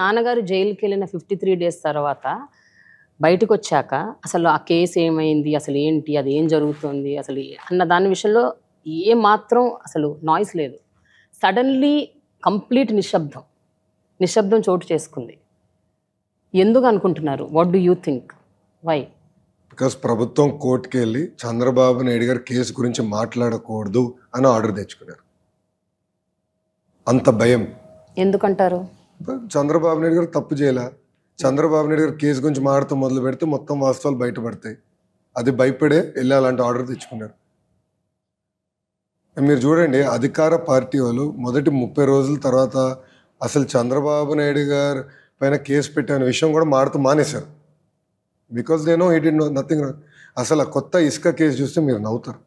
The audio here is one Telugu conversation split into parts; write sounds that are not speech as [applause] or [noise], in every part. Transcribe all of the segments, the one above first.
నాన్నగారు జైలుకి వెళ్ళిన ఫిఫ్టీ త్రీ డేస్ తర్వాత బయటకు వచ్చాక అసలు ఆ కేసు ఏమైంది అసలు ఏంటి అది ఏం జరుగుతుంది అసలు అన్న దాని విషయంలో ఏ మాత్రం అసలు నాయిస్ లేదు సడన్లీ కంప్లీట్ నిశ్శబ్దం నిశ్శబ్దం చోటు చేసుకుంది ఎందుకు అనుకుంటున్నారు what do you think why because ప్రభుత్వం కోర్టుకి వెళ్ళి చంద్రబాబు నాయుడు గారు కేసు గురించి మాట్లాడకూడదు అని ఆర్డర్ తెచ్చుకున్నారు అంత భయం ఎందుకంటారు చంద్రబాబు నాయుడు గారు తప్పు చేయలే చంద్రబాబు నాయుడు గారు కేసు గురించి మాడుతూ మొదలు పెడితే మొత్తం వాస్తవాలు బయటపడతాయి అది భయపడే వెళ్ళి అలాంటి ఆర్డర్ తెచ్చుకున్నారు మీరు చూడండి అధికార పార్టీ వాళ్ళు మొదటి ముప్పై రోజుల తర్వాత అసలు చంద్రబాబు నాయుడు గారు పైన కేసు పెట్టిన విషయం కూడా మాడుతూ మానేశారు because they know it know nothing అసలు ఆ కొత్త ఇసుక కేసు చూస్తే మీరు నవ్వుతారు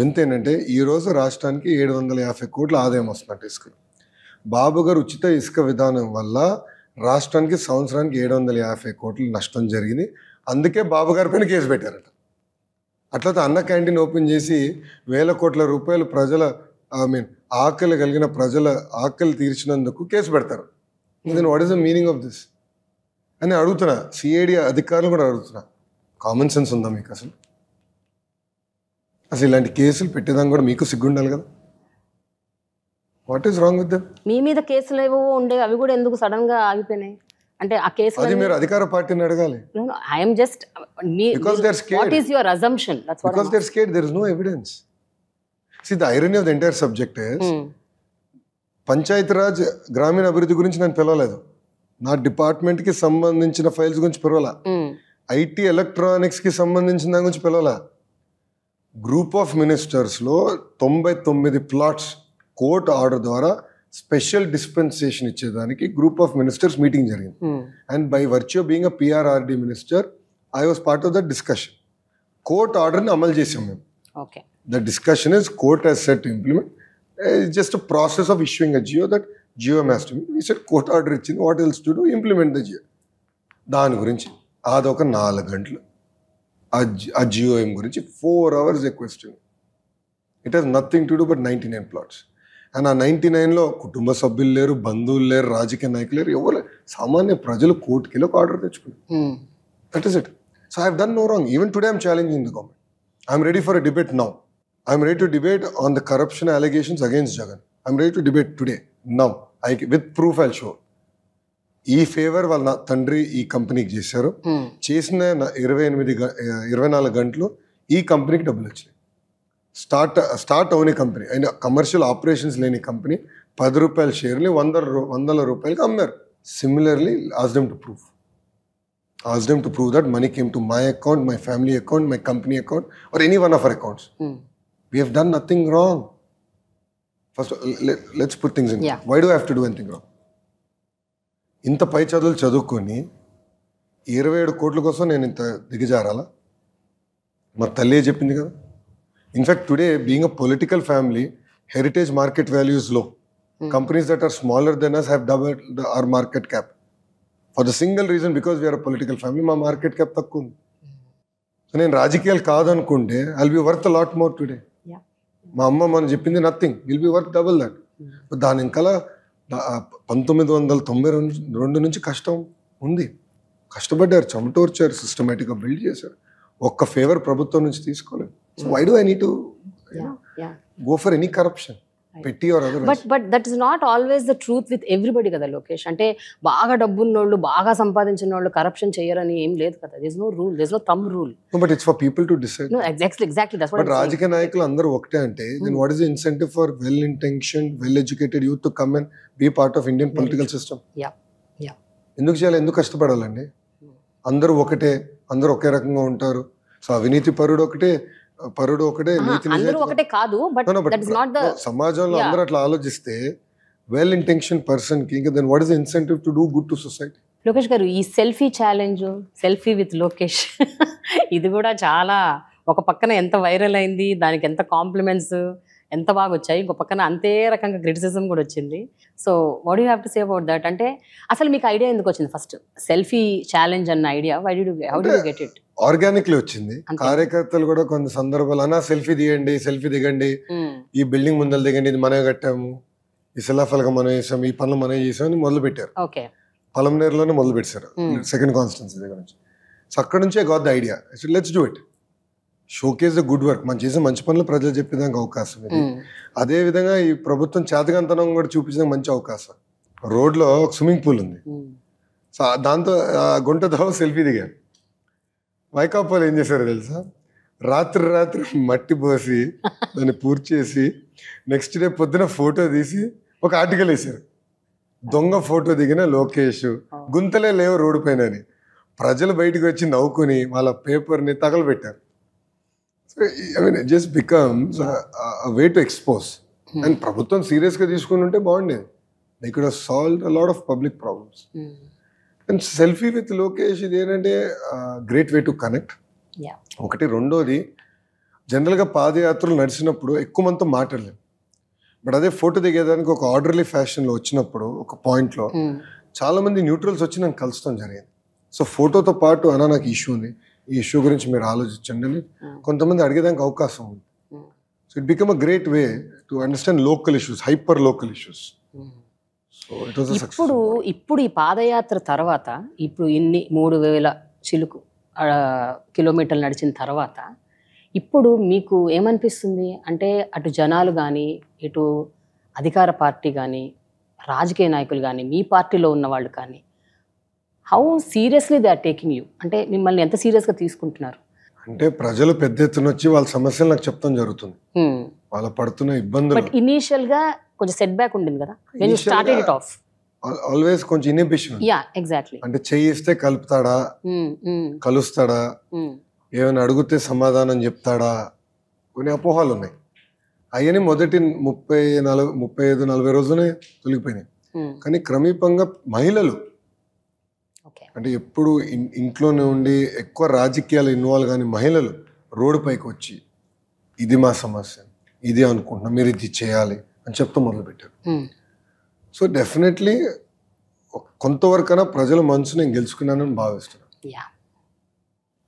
వింతేనంటే ఈరోజు రాష్ట్రానికి ఏడు వందల యాభై కోట్ల ఆదాయం వస్తున్నట్టు ఇసుకలు బాబు గారు ఉచిత ఇసుక విధానం వల్ల రాష్ట్రానికి సంవత్సరానికి ఏడు వందల యాభై కోట్లు నష్టం జరిగింది అందుకే బాబు గారి పైన కేసు పెట్టారట అట్లా అన్న క్యాంటీన్ ఓపెన్ చేసి వేల కోట్ల రూపాయలు ప్రజల ఐ మీన్ ఆకలి కలిగిన ప్రజల ఆకలి తీర్చినందుకు కేసు పెడతారు then what is the meaning of this అని అడుగుతున్నా సిఐడి అధికారులు కూడా అడుగుతున్నా కామన్ సెన్స్ ఉందా మీకు అసలు అసలు ఇలాంటి కేసులు పెట్టేదాన్ని కూడా మీకు సిగ్గుండాలి కదా వాట్ ఈస్ రాంగ్ విత్ మీ మీద కేసులు ఏవో ఉండే అవి కూడా ఎందుకు సడన్ గా ఆగిపోయినాయి అంటే ఆ కేసు అది మీరు అధికార పార్టీని అడగాలి I'm just because there are scared what is your assumption that's what because they're scared there is no evidence see the irony of the entire subject is Panchayat Raj గ్రామీణ అభివృద్ధి గురించి నేను పిలవలేదు నా డిపార్ట్మెంట్ కి సంబంధించిన ఫైల్స్ గురించి పిలవల hmm. ఐటీ ఎలక్ట్రానిక్స్ కి సంబంధించిన దాని గురించి పిలవల గ్రూప్ ఆఫ్ మినిస్టర్స్ లో తొంభై తొమ్మిది ప్లాట్స్ कोर्ट ऑर्डर द्वारा स्पेशल डिस्पेंसिएशन ఇచ్చడానికి గ్రూప్ ఆఫ్ మినిస్టర్స్ మీటింగ్ జరిగింది and by virtual being a PRRD minister I was part of the discussion court order ని అమలు చేసాం మేం okay the discussion is court has set implement is just a process of issuing a GO that GO master we set court order in what else to do implement the GO దాని గురించి అదొక్క 4 గంటలు ఆ జియో ఎం గురించి 4 అవర్స్ ఎక్విజిటింగ్ it has nothing to do but 99 plots కానీ ఆ నైంటీ నైన్లో కుటుంబ సభ్యులు లేరు బంధువులు లేరు రాజకీయ నాయకులు లేరు ఎవరు సామాన్య ప్రజలు కోటి కిలోకి ఆర్డర్ తెచ్చుకున్నారు that is it so I done no wrong even today I'm challenging the government I'm ready for a debate now I'm ready to debate on the corruption allegations against Jagan I'm ready to debate today now I with proof I show ఈ ఫేవర్ వాళ్ళ నా తండ్రి ఈ కంపెనీకి చేశారు చేసిన ఇరవై ఎనిమిది ఇరవై నాలుగు గంటలు ఈ కంపెనీకి డబ్బులు వచ్చాయి స్టార్ట్ స్టార్ట్ అవని కంపెనీ అయినా కమర్షియల్ ఆపరేషన్స్ లేని కంపెనీ పది రూపాయల షేర్ని వంద వందల రూపాయలకి అమ్మారు similarly ask them to proof ask them to prove that money came to my account my family account my company account or any one of our accounts we have done nothing wrong first let's put things in why do have to do anything wrong ఇంత పై చదువులు చదువుకొని ఇరవై ఏడు కోట్ల కోసం నేను ఇంత దిగజారాలా మరి తల్లి చెప్పింది కదా in fact today being a political family heritage market values లో companies that are smaller than us have double our market cap for the single reason because we are political family మా మార్కెట్ క్యాప్ తక్కువ ఉంది సో hmm. నేను రాజకీయాలు కాదనుకుంటే I'll be worth lot more today మా అమ్మ మనం చెప్పింది nothing will be worth double that దాని ఇంకా పంతొమ్మిది వందల తొంభై రెండు రెండు నుంచి కష్టం ఉంది కష్టపడ్డారు చెమటోర్చారు సిస్టమేటిక్గా బిల్డ్ చేశారు ఒక్క ఫేవర్ ప్రభుత్వం నుంచి తీసుకోలేదు so why do I need to go for any corruption but but that is not always the truth with everybody కదా లోకేష్ అంటే బాగా డబ్బున్నోళ్ళు బాగా సంపాదించిన వాళ్ళు కరప్షన్ చేయరని ఏం లేదు కదా this no rule this no thumb rule but it's for people to decide no exactly exactly that's what రాజకీయ నాయకులు అందరూ ఒకటే అంటే then what is the incentive for well intention well educated youth to come and be part of Indian political system ya ya ఎందుకు చేయాలి ఎందుకు కష్టపడాలండి hmm. అందరూ ఒకటే అందరూ ఒకే రకంగా ఉంటారు సో అవినీతి పరుడు ఒకటే పరుడు ఒకటే ఒకటే కాదు బట్ నాట్ ద సమాజంలో అందరూ అట్లా ఆలోచిస్తే వెల్ ఇంటెన్షన్ పర్సన్ కి ఇంకా then what is incentive to do good to society Lokesh గారు ఈ selfie challenge selfie with Lokesh ఇది కూడా చాలా ఒక పక్కన ఎంత వైరల్ అయింది దానికి ఎంత కాంప్లిమెంట్స్ ఎంత బాగా వచ్చాయి ఇంకో పక్కన అంతే రకంగా క్రిటిసిజం కూడా వచ్చింది so what you have to say about that అంటే అసలు మీకు ఐడియా ఎందుకు వచ్చింది ఫస్ట్ సెల్ఫీ ఛాలెంజ్ అన్న idea why do how do get it organically వచ్చింది కార్యకర్తలు కూడా కొన్ని సందర్భాలు అన్నా సెల్ఫీ దిగండి సెల్ఫీ దిగండి ఈ బిల్డింగ్ ముందలు దిగండి ఇది మనమే కట్టాము ఈ శిలాఫలకం మనం చేసాం ఈ పనులు మనం చేసాం అని మొదలు పెట్టారు పొలం పలంనేరులోనే మొదలు పెట్టారు సెకండ్ కాన్స్టిట్యున్సీ దగ్గర నుంచి సో అక్కడ నుంచే got the idea let's do it showcase the good work మనం చేసే మంచి పనులు ప్రజలు చెప్పేదానికి అవకాశం ఇది అదే విధంగా ఈ ప్రభుత్వం చేతకంతనం కూడా చూపించడానికి మంచి అవకాశం రోడ్లో ఒక స్విమ్మింగ్ పూల్ ఉంది సో దాంతో గుంట సెల్ఫీ దిగాను వైకాపాలు ఏం చేశారు తెలుసా రాత్రి రాత్రి మట్టి పోసి దాన్ని పూర్తి చేసి నెక్స్ట్ డే పొద్దున ఫోటో తీసి ఒక ఆర్టికల్ వేశారు దొంగ ఫోటో దిగిన లోకేష్ గుంతలే లేవు రోడ్డు పైన అని ప్రజలు బయటకు వచ్చి నవ్వుకుని వాళ్ళ పేపర్ని తగలబెట్టారు so I mean just becomes way to expose and ప్రభుత్వం సీరియస్గా తీసుకుని ఉంటే బాగుండేది they could solve a lot of public problems and selfie with Lokesh ఇది ఏంటంటే గ్రేట్ వే టు కనెక్ట్ ఒకటి రెండోది జనరల్గా పాదయాత్రలు నడిచినప్పుడు ఎక్కువ మనతో మాట్లాడలేము బట్ అదే ఫోటో దిగేదానికి ఒక ఆర్డర్లీ ఫ్యాషన్లో వచ్చినప్పుడు ఒక పాయింట్లో చాలామంది న్యూట్రల్స్ వచ్చి నాకు కలుస్తాం జరిగింది సో ఫోటోతో పాటు అన్న నాకు ఇష్యూ ఉంది ఈ ఇష్యూ గురించి మీరు ఆలోచించండి అని hmm. కొంతమంది అడిగేదానికి అవకాశం ఉంది so it become a great way to understand local issues hyper local issues ఇప్పుడు ఇప్పుడు ఈ పాదయాత్ర తర్వాత ఇప్పుడు ఇన్ని మూడు వేల చిలుకు కిలోమీటర్లు నడిచిన తర్వాత ఇప్పుడు మీకు ఏమనిపిస్తుంది అంటే అటు జనాలు కానీ ఇటు అధికార పార్టీ కానీ రాజకీయ నాయకులు కానీ మీ పార్టీలో ఉన్న వాళ్ళు కానీ how seriously they are taking you అంటే మిమ్మల్ని ఎంత సీరియస్గా తీసుకుంటున్నారు అంటే ప్రజలు పెద్ద ఎత్తున వచ్చి వాళ్ళ సమస్యలు నాకు చెప్తాం జరుగుతుంది వాళ్ళ పడుతున్న ఇబ్బందులు బట్ గా కొంచెం సెట్ బ్యాక్ ఉండింది కదా when you started it off always కొంచెం ఇన్హిబిషన్ యా ఎగ్జాక్ట్లీ అంటే చేయిస్తే కలుపుతాడా hmm, hmm. కలుస్తాడా hmm. ఏమైనా అడిగితే సమాధానం చెప్తాడా కొన్ని అపోహలు ఉన్నాయి అవన్నీ మొదటి ముప్పై నలభై ముప్పై ఐదు నలభై రోజునే తొలగిపోయినాయి కానీ క్రమీపంగా మహిళలు అంటే ఎప్పుడు ఇంట్లోనే ఉండి ఎక్కువ రాజకీయాలు ఇన్వాల్వ్ కానీ మహిళలు రోడ్డు పైకి వచ్చి ఇది మా సమస్య ఇది అనుకుంటున్నాం మీరు ఇది చేయాలి అని చెప్తూ మొదలుపెట్టారు సో డెఫినెట్లీ కొంతవరకైనా ప్రజల మనసు నేను గెలుచుకున్నానని భావిస్తున్నాను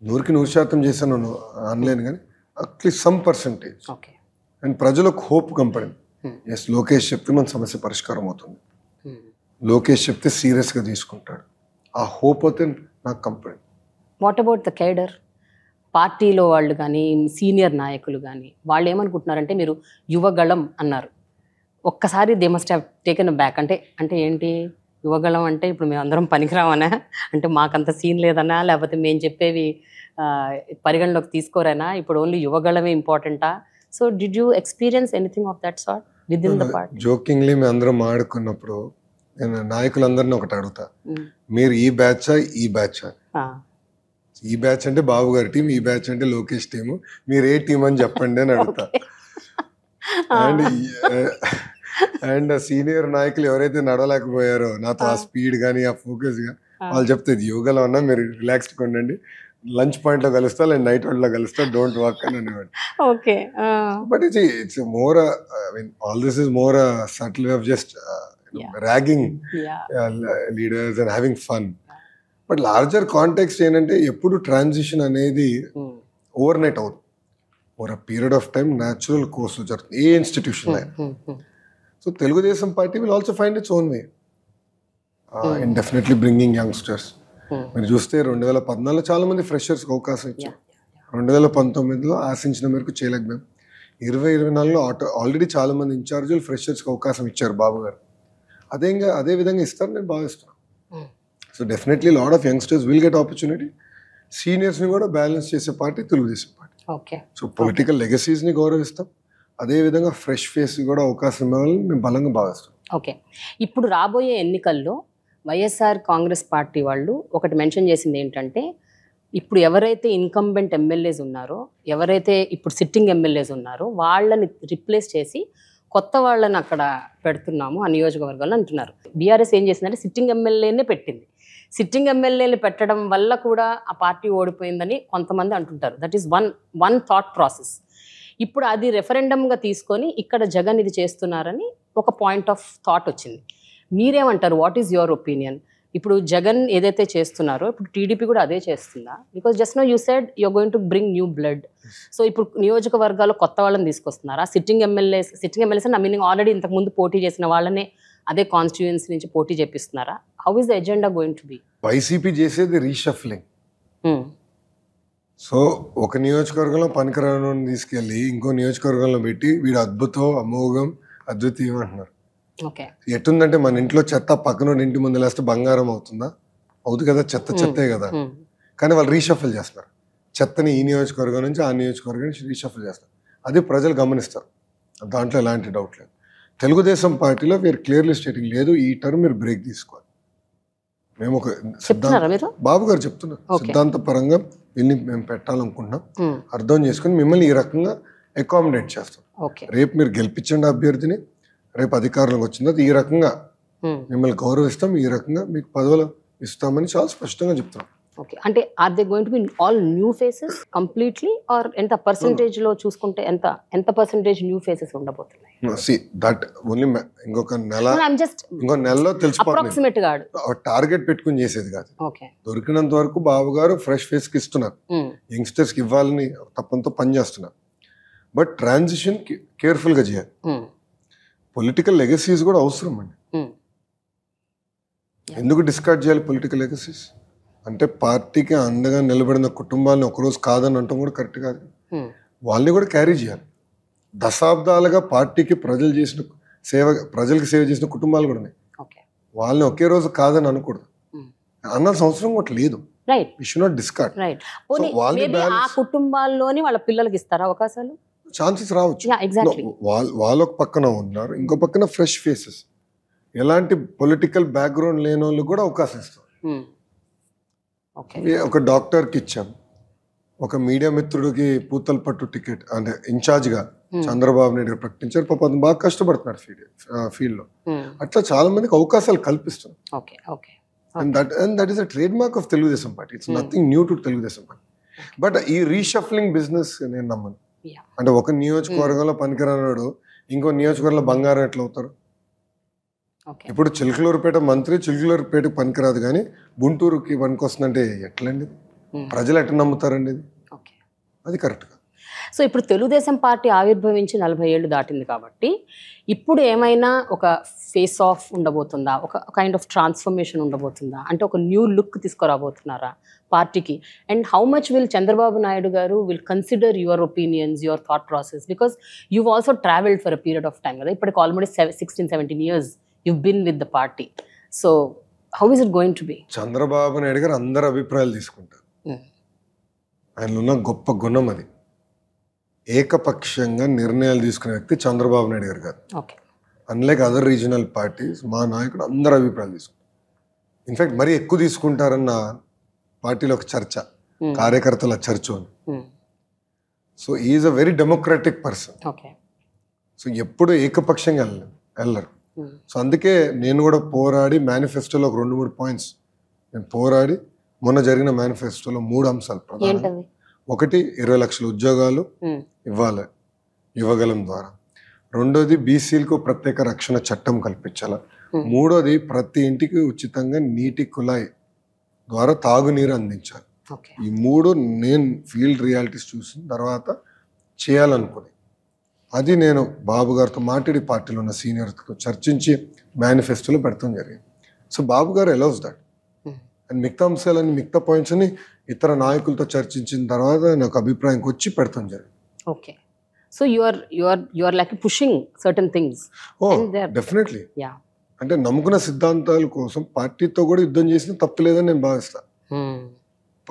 నూరికి నూరు శాతం చేశాను అనలేను కానీ అట్లీస్ట్ సమ్ పర్సంటేజ్ అండ్ ప్రజలకు హోప్ కంపడింది ఎస్ లోకేష్ చెప్తే మన సమస్య పరిష్కారం అవుతుంది లోకేష్ చెప్తే సీరియస్గా తీసుకుంటాడు ఆ హోప్ అయితే నాకు కంపడింది వాట్ అబౌట్ ద కేడర్ పార్టీలో వాళ్ళు కానీ సీనియర్ నాయకులు కానీ వాళ్ళు ఏమనుకుంటున్నారంటే మీరు యువగళం అన్నారు ఒక్కసారి they must have taken back అంటే అంటే ఏంటి యువగలం అంటే ఇప్పుడు మేము అందరం పనికిరామనా అంటే మాకంత సీన్ లేదనా లేకపోతే మేము చెప్పేవి పరిగణలోకి తీసుకోరేనా ఇప్పుడు ఓన్లీ ఇవ్వగలమే ఇంపార్టెంటా so did you experience anything of that sort with in the part jokingly మేము అందరం ఆడుకున్నప్పుడు నేను నాయకులందరిని ఒకటి అడుగుతా hmm. మీరు ఈ బ్యాచ్ ఈ బ్యాచ్ ఈ బ్యాచ్ అంటే బాబు గారి టీం ఈ బ్యాచ్ అంటే లోకేష్ టీము మీరు ఏ టీం అని చెప్పండి అని అడుగుతా అండ్ [laughs] [laughs] అండ్ సీనియర్ నాయకులు ఎవరైతే నడవలేకపోయారో నాతో ఆ స్పీడ్ కానీ ఆ ఫోకస్ కానీ వాళ్ళు చెప్తే యోగాలో ఉన్నా మీరు రిలాక్స్డ్ ఉండండి లంచ్ పాయింట్ లో కలుస్తా లేదు నైట్ లో కలుస్తా డోంట్ వర్క్ అని అనేవాడు okay but it's it's more mean all this is more subtle way of just ragging leaders and having fun but larger context ఏంటంటే ఎప్పుడు ట్రాన్సిషన్ అనేది ఓవర్ hmm. నైట్ అవుతుంది over a period of time natural course జరుగుతుంది ఏ ఇన్స్టిట్యూషన్ hmm, అయినా hmm, so Telugu Desam party will also find its own way and definitely bringing youngsters మీరు చూస్తే రెండు వేల పద్నాలుగులో చాలా మంది ఫ్రెషర్స్కి అవకాశం ఇచ్చారు రెండు వేల పంతొమ్మిదిలో ఆశించిన మేరకు చేయలేకపోయాం ఇరవై ఇరవై నాలుగులో ఆటో ఆల్రెడీ చాలా మంది ఇన్ఛార్జీలు ఫ్రెషర్స్కి అవకాశం ఇచ్చారు బాబు గారు ఇంకా అదే విధంగా ఇస్తారు నేను భావిస్తున్నాను so definitely lot of youngsters will get opportunity సీనియర్స్ని కూడా బ్యాలెన్స్ చేసే party Telugu Desam party so political లెగసీస్ని గౌరవిస్తాం అదేవిధంగా ఫ్రెష్ ఫేస్ కూడా అవకాశం ఇవ్వాలని మేము బలంగా భావిస్తాం ఓకే ఇప్పుడు రాబోయే ఎన్నికల్లో వైఎస్ఆర్ కాంగ్రెస్ పార్టీ వాళ్ళు ఒకటి మెన్షన్ చేసింది ఏంటంటే ఇప్పుడు ఎవరైతే ఇన్కంబెంట్ ఎమ్మెల్యేస్ ఉన్నారో ఎవరైతే ఇప్పుడు సిట్టింగ్ ఎమ్మెల్యేస్ ఉన్నారో వాళ్ళని రిప్లేస్ చేసి కొత్త వాళ్ళని అక్కడ పెడుతున్నాము ఆ నియోజకవర్గాల్లో అంటున్నారు బీఆర్ఎస్ ఏం చేసిందంటే సిట్టింగ్ ఎమ్మెల్యేనే పెట్టింది సిట్టింగ్ ఎమ్మెల్యేని పెట్టడం వల్ల కూడా ఆ పార్టీ ఓడిపోయిందని కొంతమంది అంటుంటారు that is one one thought process ఇప్పుడు అది రెఫరెండంగా తీసుకొని ఇక్కడ జగన్ ఇది చేస్తున్నారని ఒక పాయింట్ ఆఫ్ థాట్ వచ్చింది మీరేమంటారు వాట్ ఈజ్ యువర్ ఒపీనియన్ ఇప్పుడు జగన్ ఏదైతే చేస్తున్నారో ఇప్పుడు టీడీపీ కూడా అదే చేస్తుందా because just know you said you're going to bring new blood so ఇప్పుడు నియోజకవర్గాల్లో కొత్త వాళ్ళని తీసుకొస్తున్నారా సిట్టింగ్ ఎమ్మెల్యే సిట్టింగ్ ఎమ్మెల్యేస్ నా మీనింగ్ ఆల్రెడీ ఇంతకుముందు పోటీ చేసిన వాళ్ళనే అదే కాన్స్టిట్యుయెన్సీ నుంచి పోటీ చేపిస్తున్నారా how is the agenda going to be YCP చేసేది రీషఫ్లింగ్ సో ఒక నియోజకవర్గంలో పనికిరాను తీసుకెళ్ళి ఇంకో నియోజకవర్గంలో పెట్టి వీడు అద్భుతం అమోఘం అద్వితీయం అంటున్నారు ఎట్టుందంటే మన ఇంట్లో చెత్త పక్కన ఇంటి ముందు లేస్తే బంగారం అవుతుందా అవుతుంది కదా చెత్త చెత్తే కదా కానీ వాళ్ళు రీషఫల్ చేస్తారు చెత్తని ఈ నియోజకవర్గం నుంచి ఆ నియోజకవర్గం నుంచి రీషఫల్ చేస్తారు అది ప్రజలు గమనిస్తారు దాంట్లో ఎలాంటి డౌట్ లేదు తెలుగుదేశం పార్టీలో వీరు క్లియర్లీ స్టేటింగ్ లేదు ఈ టర్మ్ మీరు బ్రేక్ తీసుకోవాలి మేము ఒక బాబు గారు చెప్తున్నారు సిద్ధాంత పరంగా దీన్ని మేము పెట్టాలనుకుంటున్నాం అర్థం చేసుకుని మిమ్మల్ని ఈ రకంగా అకామిడేట్ చేస్తాం రేపు మీరు గెలిపించండి అభ్యర్థిని రేపు అధికారులకు వచ్చిన తర్వాత ఈ రకంగా మిమ్మల్ని గౌరవిస్తాం ఈ రకంగా మీకు పదవులు ఇస్తామని చాలా స్పష్టంగా చెప్తున్నాం ఓకే అంటే are they going to be all new faces completely are ఎంత పర్సంటేజ్ లో చూసుకుంటే ఎంత ఎంత పర్సంటేజ్ న్యూ ఫేసెస్ ఉండబోతున్నాయి సి దట్ ఓన్లీ ఇంకొక నెల ఐఎమ్ జస్ట్ ఇంకొక నెలలో అప్రాక్సిమేట్ గా టార్గెట్ పెట్టుకొని చేసేది కాదు ఓకే దొరికినంత వరకు బాబు గారు ఫ్రెష్ ఫేస్ కి ఇస్తున్నారు యంగ్స్టర్స్ hmm. కి ఇవ్వాలని తప్పంతో పని చేస్తున్నారు బట్ ట్రాన్సిషన్ కేర్ఫుల్ గా చేయాలి పొలిటికల్ hmm. లెగసీస్ కూడా అవసరం అండి hmm. ఎందుకు డిస్కార్డ్ చేయాలి పొలిటికల్ లెగసీస్ అంటే పార్టీకి అండగా నిలబడిన కుటుంబాలను ఒకరోజు కాదని అంటాం కూడా కరెక్ట్ కాదు వాళ్ళని కూడా క్యారీ చేయాలి దశాబ్దాలుగా పార్టీకి ప్రజలు చేసిన సేవ ప్రజలకు సేవ చేసిన కుటుంబాలు కూడా ఉన్నాయి వాళ్ళని ఒకే రోజు కాదని అనకూడదు అన్న సంవత్సరం కూడా లేదు రైట్ నాట్ వాళ్ళ పిల్లలకి ఇస్తారా అవకాశాలు ఛాన్సెస్ రావచ్చు వాళ్ళు ఒక పక్కన ఉన్నారు ఇంకో పక్కన ఫ్రెష్ ఫేసెస్ ఎలాంటి పొలిటికల్ బ్యాక్గ్రౌండ్ లేని వాళ్ళు కూడా అవకాశం ఇస్తారు ఒక డాక్టర్కి ఇచ్చాం ఒక మీడియా మిత్రుడికి పూతల పట్టు టికెట్ అంటే ఇన్ఛార్జ్గా hmm. చంద్రబాబు నాయుడు గారు ప్రకటించారు పాప బాగా కష్టపడుతున్నాడు ఫీల్డ్ ఫీల్డ్లో hmm. అట్లా చాలా మందికి అవకాశాలు కల్పిస్తుంది and and that is trademark of Telugu Desam party it's nothing new to Telugu Desam party but ఈ రీషఫ్లింగ్ బిజినెస్ నేను నమ్మను అంటే ఒక నియోజకవర్గంలో పనికిరానాడు ఇంకో నియోజకవర్గంలో బంగారం ఎట్లా అవుతారు ఇప్పుడు చిలకలూరుపేట మంత్రి చిలకలూరుపేటకు పనికిరాదు కానీ గుంటూరుకి పనికి వస్తుందంటే ఎట్లండి ప్రజలు ఎట్లా నమ్ముతారండి అది కరెక్ట్ సో ఇప్పుడు తెలుగుదేశం పార్టీ ఆవిర్భవించి నలభై ఏళ్ళు దాటింది కాబట్టి ఇప్పుడు ఏమైనా ఒక ఫేస్ ఆఫ్ ఉండబోతుందా ఒక కైండ్ ఆఫ్ ట్రాన్స్ఫర్మేషన్ ఉండబోతుందా అంటే ఒక న్యూ లుక్ తీసుకురాబోతున్నారా పార్టీకి and how much will Chandrababu Naidu garu will consider your opinions your thought process because you also travelled for a period of time కదా ఇప్పటికి almost seven sixteen seventeen years you've been with the party so how is it going to be Chandrababu Naidu garu అందరు అభిప్రాయాలు తీసుకుంటారు hmm. ఆయనలో గొప్ప గుణం అది ఏకపక్షంగా నిర్ణయాలు తీసుకునే వ్యక్తి చంద్రబాబు నాయుడు గారు కాదు అన్లైక్ అదర్ రీజనల్ పార్టీస్ మా నాయకుడు అందరు అభిప్రాయాలు తీసుకుంటారు ఇన్ఫ్యాక్ట్ మరీ ఎక్కువ తీసుకుంటారన్న పార్టీలో ఒక చర్చ hmm. కార్యకర్తల చర్చ so is a very democratic person so ఎప్పుడు ఏకపక్షంగా వెళ్ళరు సో hmm. అందుకే నేను కూడా పోరాడి మేనిఫెస్టోలో ఒక రెండు మూడు పాయింట్స్ నేను పోరాడి మొన్న జరిగిన మేనిఫెస్టోలో మూడు అంశాలు ప్రధాన ఒకటి ఇరవై లక్షల ఉద్యోగాలు hmm. ఇవ్వాలి ఇవ్వగలం ద్వారా రెండోది బీసీలకు ప్రత్యేక రక్షణ చట్టం కల్పించాలి hmm. మూడోది ప్రతి ఇంటికి ఉచితంగా నీటి కుళాయి ద్వారా తాగునీరు అందించాలి ఈ మూడు నేను ఫీల్డ్ రియాలిటీస్ చూసిన తర్వాత చేయాలనుకుని అది నేను బాబు గారితో మాట్లాడి పార్టీలో ఉన్న సీనియర్తో చర్చించి మేనిఫెస్టోలో పెడతాం జరిగింది సో బాబు గారు ఎలౌస్ దట్ hmm. అండ్ మిగతా అంశాలని మిగతా పాయింట్స్ని ఇతర నాయకులతో చర్చించిన తర్వాత నాకు అభిప్రాయంకి వచ్చి పెడతాం జరిగింది okay so you are you are you are like pushing certain things oh definitely yeah అంటే నమ్ముకున్న సిద్ధాంతాల కోసం పార్టీతో కూడా యుద్ధం చేసిన తప్పులేదని నేను భావిస్తాను hmm.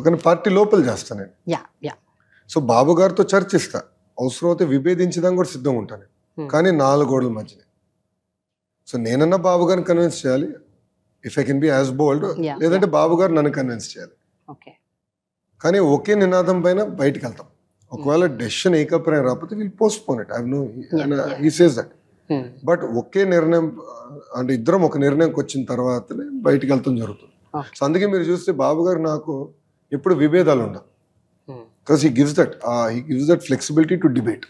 కానీ పార్టీ లోపల చేస్తాను నేను యా యా సో బాబు గారితో చర్చిస్తాను అవసరం అయితే విభేదించడానికి కూడా సిద్ధంగా ఉంటాను hmm. కానీ నాలుగు గోడల మధ్యనే సో నేనన్నా బాబు గారిని కన్విన్స్ చేయాలి if I can be as bold లేదంటే బాబు గారు నన్ను కన్విన్స్ చేయాలి కానీ ఒకే నినాదం పైన బయటకు వెళ్తాం hmm. ఒకవేళ డెసిషన్ ఏకప్రాయం రాకపోతే వీళ్ళు postpone it I know says that but ఒకే నిర్ణయం అంటే ఇద్దరం ఒక నిర్ణయంకి వచ్చిన తర్వాతనే బయటకు వెళ్తాం జరుగుతుంది సో అందుకే మీరు చూస్తే బాబు గారు నాకు ఎప్పుడు విభేదాలు ఉండవు because he gives that uh, he gives that flexibility to debate.